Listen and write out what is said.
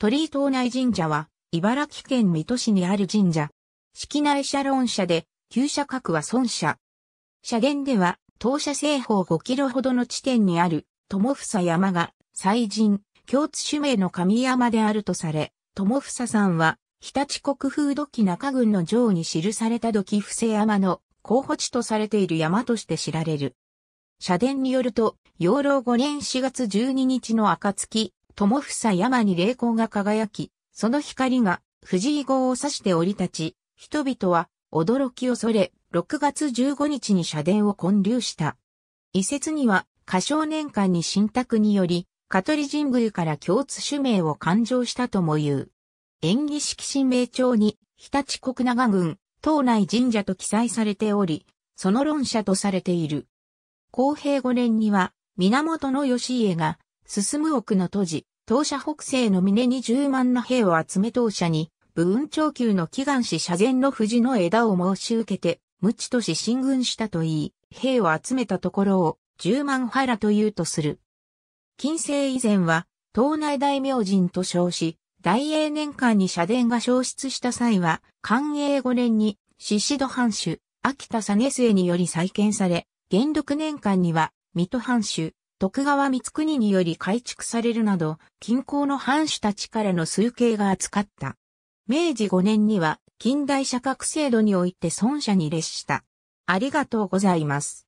鳥居島内神社は、茨城県水戸市にある神社。式内社論社で、旧社格は孫社。社殿では、当社西方5キロほどの地点にある、友房山が、祭神、共通主名の神山であるとされ、友房さんは、日立国風土器中郡の城に記された土器伏山の候補地とされている山として知られる。社殿によると、養老5年4月12日の暁、友房山に霊光が輝き、その光が藤井号を指して降り立ち、人々は驚き恐れ、6月15日に社殿を建立した。遺説には、過少年間に信託により、香取神宮から共通主名を勘定したとも言う。演技式神明帳に、日立国長郡、島内神社と記載されており、その論者とされている。公平五年には、源義家が、進む奥の都市、当社北西の峰に十万の兵を集め当社に、武運長久の祈願し社前の藤の枝を申し受けて、無知とし進軍したと言い、兵を集めたところを、十万原というとする。近世以前は、東内大名人と称し、大英年間に社殿が消失した際は、寛永5年に、宍戸藩主、秋田実末により再建され、元禄年間には、水戸藩主、徳川光国により改築されるなど、近郊の藩主たちからの崇敬が扱った。明治5年には近代社格制度において孫社に列した。ありがとうございます。